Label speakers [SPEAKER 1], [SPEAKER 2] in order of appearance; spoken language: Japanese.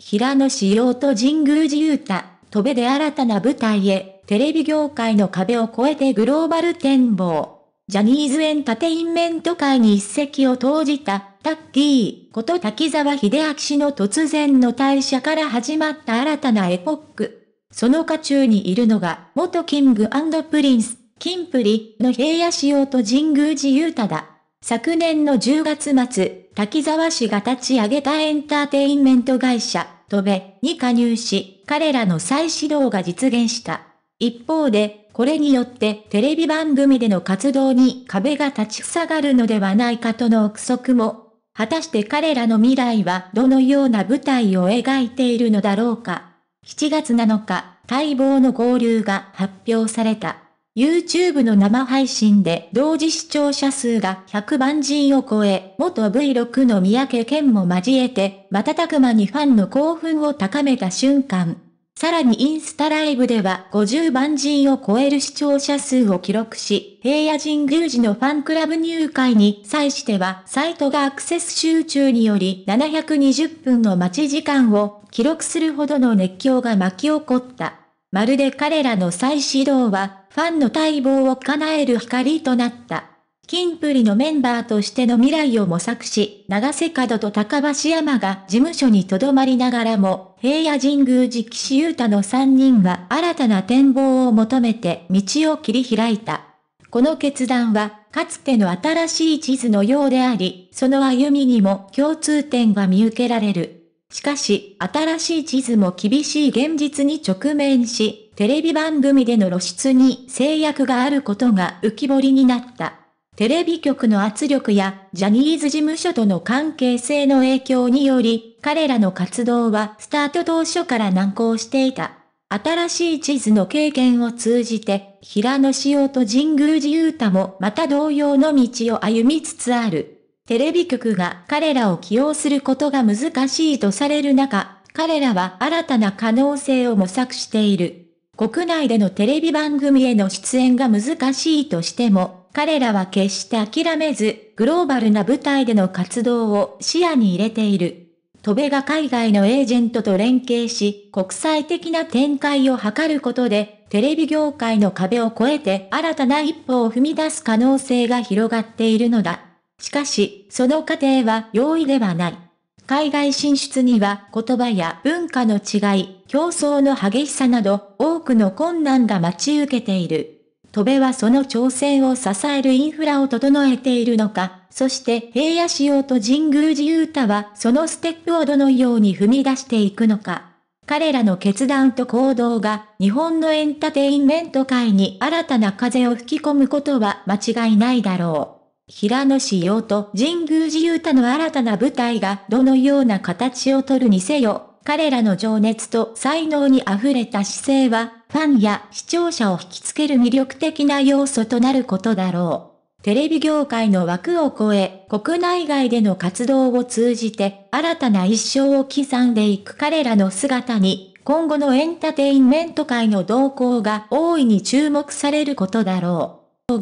[SPEAKER 1] 平野紫耀と神宮寺勇太、戸べで新たな舞台へ、テレビ業界の壁を越えてグローバル展望。ジャニーズエンタテインメント界に一石を投じた、タッキーこと滝沢秀明氏の突然の退社から始まった新たなエポック。その渦中にいるのが、元キングプリンス、キンプリの平野紫耀と神宮寺勇太だ。昨年の10月末、滝沢氏が立ち上げたエンターテインメント会社、トベに加入し、彼らの再始動が実現した。一方で、これによってテレビ番組での活動に壁が立ち塞がるのではないかとの憶測も。果たして彼らの未来はどのような舞台を描いているのだろうか。7月7日、待望の合流が発表された。YouTube の生配信で同時視聴者数が100万人を超え、元 V6 の三宅健も交えて、瞬く間にファンの興奮を高めた瞬間。さらにインスタライブでは50万人を超える視聴者数を記録し、平野神宮寺のファンクラブ入会に際しては、サイトがアクセス集中により720分の待ち時間を記録するほどの熱狂が巻き起こった。まるで彼らの再始動はファンの待望を叶える光となった。キンプリのメンバーとしての未来を模索し、長瀬角と高橋山が事務所に留まりながらも、平野神宮寺岸優太の3人は新たな展望を求めて道を切り開いた。この決断は、かつての新しい地図のようであり、その歩みにも共通点が見受けられる。しかし、新しい地図も厳しい現実に直面し、テレビ番組での露出に制約があることが浮き彫りになった。テレビ局の圧力やジャニーズ事務所との関係性の影響により、彼らの活動はスタート当初から難航していた。新しい地図の経験を通じて、平野紫耀と神宮寺勇太もまた同様の道を歩みつつある。テレビ局が彼らを起用することが難しいとされる中、彼らは新たな可能性を模索している。国内でのテレビ番組への出演が難しいとしても、彼らは決して諦めず、グローバルな舞台での活動を視野に入れている。戸部が海外のエージェントと連携し、国際的な展開を図ることで、テレビ業界の壁を越えて新たな一歩を踏み出す可能性が広がっているのだ。しかし、その過程は容易ではない。海外進出には言葉や文化の違い、競争の激しさなど多くの困難が待ち受けている。戸部はその挑戦を支えるインフラを整えているのか、そして平野仕様と神宮寺雄太はそのステップをどのように踏み出していくのか。彼らの決断と行動が日本のエンターテインメント界に新たな風を吹き込むことは間違いないだろう。平野紫耀と神宮寺勇太の新たな舞台がどのような形をとるにせよ、彼らの情熱と才能に溢れた姿勢は、ファンや視聴者を引きつける魅力的な要素となることだろう。テレビ業界の枠を超え、国内外での活動を通じて、新たな一生を刻んでいく彼らの姿に、今後のエンターテインメント界の動向が大いに注目されることだろう。